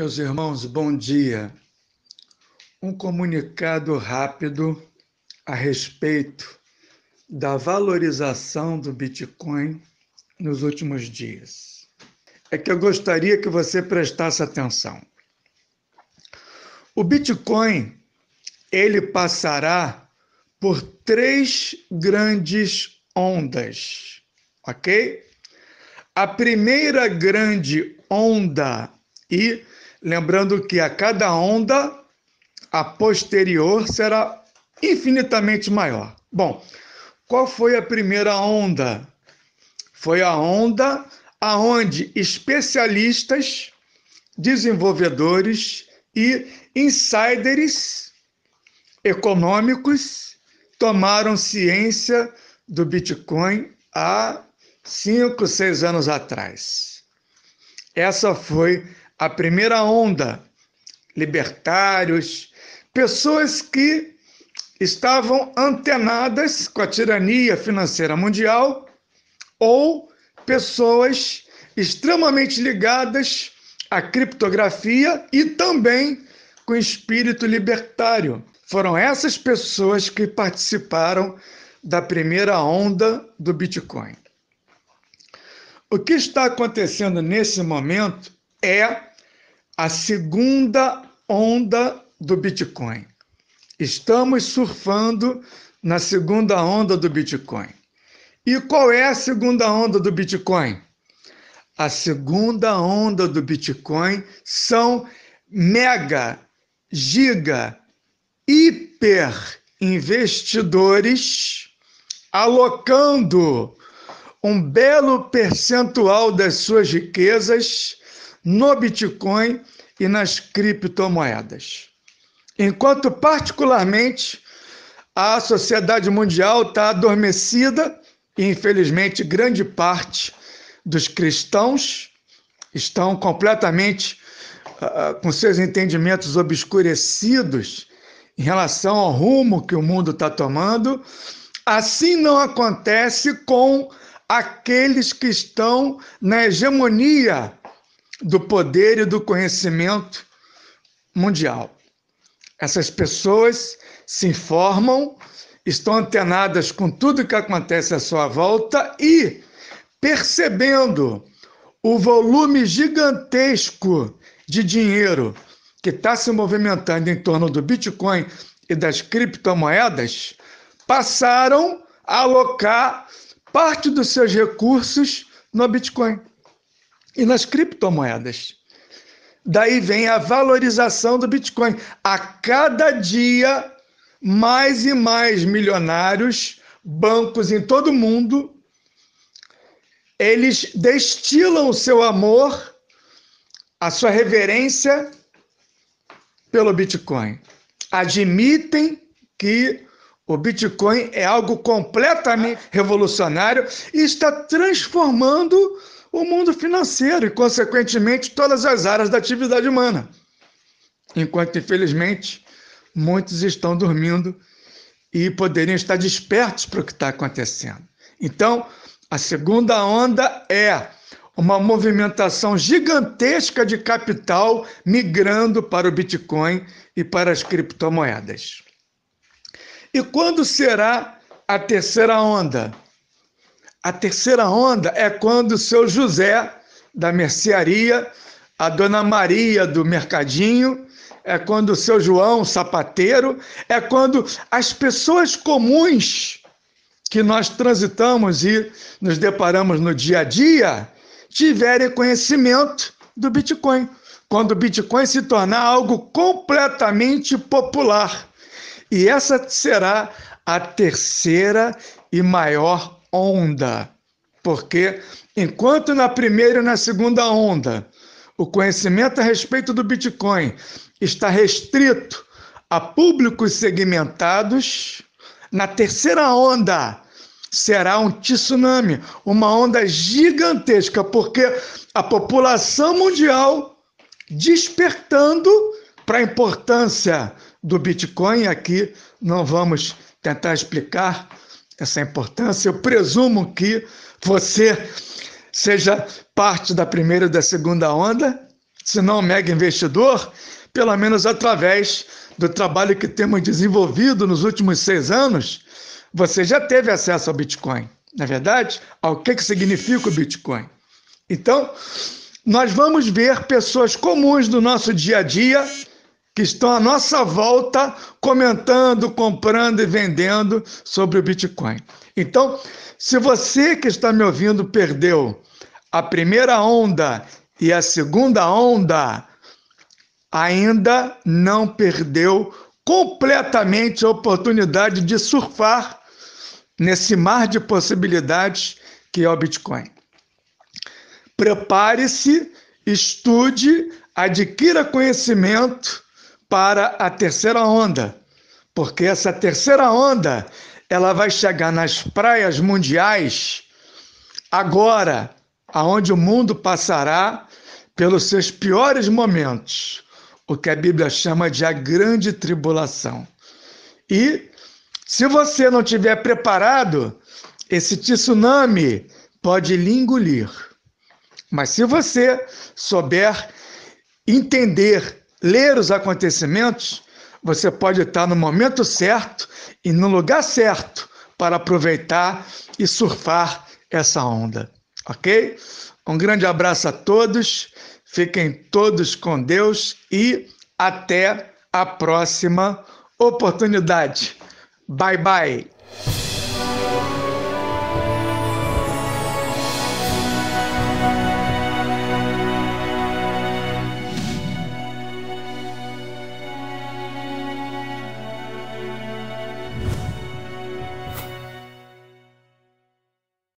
Meus irmãos, bom dia. Um comunicado rápido a respeito da valorização do Bitcoin nos últimos dias. É que eu gostaria que você prestasse atenção. O Bitcoin ele passará por três grandes ondas, ok? A primeira grande onda e Lembrando que a cada onda, a posterior será infinitamente maior. Bom, qual foi a primeira onda? Foi a onda aonde especialistas, desenvolvedores e insiders econômicos tomaram ciência do Bitcoin há cinco, seis anos atrás. Essa foi a primeira onda, libertários, pessoas que estavam antenadas com a tirania financeira mundial ou pessoas extremamente ligadas à criptografia e também com espírito libertário. Foram essas pessoas que participaram da primeira onda do Bitcoin. O que está acontecendo nesse momento é a segunda onda do Bitcoin. Estamos surfando na segunda onda do Bitcoin. E qual é a segunda onda do Bitcoin? A segunda onda do Bitcoin são mega, giga, hiper investidores alocando um belo percentual das suas riquezas no Bitcoin e nas criptomoedas. Enquanto, particularmente, a sociedade mundial está adormecida e, infelizmente, grande parte dos cristãos estão completamente uh, com seus entendimentos obscurecidos em relação ao rumo que o mundo está tomando. Assim não acontece com aqueles que estão na hegemonia do poder e do conhecimento mundial. Essas pessoas se informam, estão antenadas com tudo que acontece à sua volta e, percebendo o volume gigantesco de dinheiro que está se movimentando em torno do Bitcoin e das criptomoedas, passaram a alocar parte dos seus recursos no Bitcoin e nas criptomoedas. Daí vem a valorização do Bitcoin. A cada dia, mais e mais milionários, bancos em todo o mundo, eles destilam o seu amor, a sua reverência pelo Bitcoin. Admitem que o Bitcoin é algo completamente revolucionário e está transformando o mundo financeiro e, consequentemente, todas as áreas da atividade humana. Enquanto, infelizmente, muitos estão dormindo e poderiam estar despertos para o que está acontecendo. Então, a segunda onda é uma movimentação gigantesca de capital migrando para o Bitcoin e para as criptomoedas. E quando será a terceira onda? A terceira onda é quando o seu José, da mercearia, a dona Maria, do mercadinho, é quando o seu João, sapateiro, é quando as pessoas comuns que nós transitamos e nos deparamos no dia a dia tiverem conhecimento do Bitcoin. Quando o Bitcoin se tornar algo completamente popular. E essa será a terceira e maior onda. Porque enquanto na primeira e na segunda onda o conhecimento a respeito do Bitcoin está restrito a públicos segmentados, na terceira onda será um tsunami, uma onda gigantesca, porque a população mundial despertando para a importância do Bitcoin. Aqui não vamos tentar explicar essa importância. Eu presumo que você seja parte da primeira e da segunda onda, se não mega investidor, pelo menos através do trabalho que temos desenvolvido nos últimos seis anos, você já teve acesso ao Bitcoin. Na é verdade, ao que, que significa o Bitcoin. Então, nós vamos ver pessoas comuns do nosso dia a dia que estão à nossa volta comentando, comprando e vendendo sobre o Bitcoin. Então, se você que está me ouvindo perdeu a primeira onda e a segunda onda, ainda não perdeu completamente a oportunidade de surfar nesse mar de possibilidades que é o Bitcoin. Prepare-se, estude, adquira conhecimento para a terceira onda, porque essa terceira onda ela vai chegar nas praias mundiais agora, aonde o mundo passará pelos seus piores momentos, o que a Bíblia chama de a grande tribulação. E se você não tiver preparado, esse tsunami pode lhe engolir. Mas se você souber entender ler os acontecimentos, você pode estar no momento certo e no lugar certo para aproveitar e surfar essa onda, ok? Um grande abraço a todos, fiquem todos com Deus e até a próxima oportunidade. Bye bye.